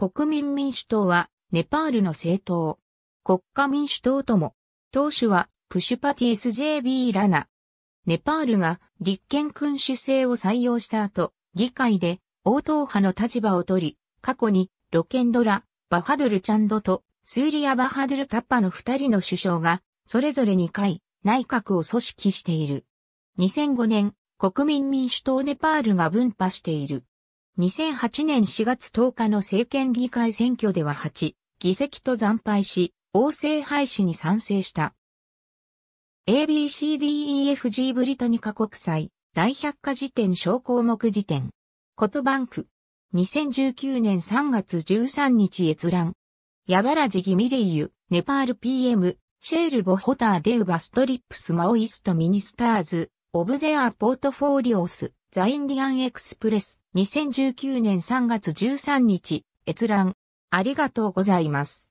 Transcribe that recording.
国民民主党は、ネパールの政党。国家民主党とも、党首は、プシュパティ SJB ラナ。ネパールが立憲君主制を採用した後、議会で応答派の立場を取り、過去にロケンドラ、バハドルチャンドとスーリア・バハドルタッパの二人の首相が、それぞれ2回内閣を組織している。2005年、国民民主党ネパールが分派している。2008年4月10日の政権議会選挙では8議席と惨敗し、王政廃止に賛成した。ABCDEFG ブリタニカ国際大百科事典小項目辞典。ことバンク。2019年3月13日閲覧。ヤバラジギミレイユ、ネパール PM、シェールボホターデウバストリップスマオイストミニスターズ、オブゼアポートフォーリオス。ザ・インディアン・エクスプレス、2019年3月13日、閲覧。ありがとうございます。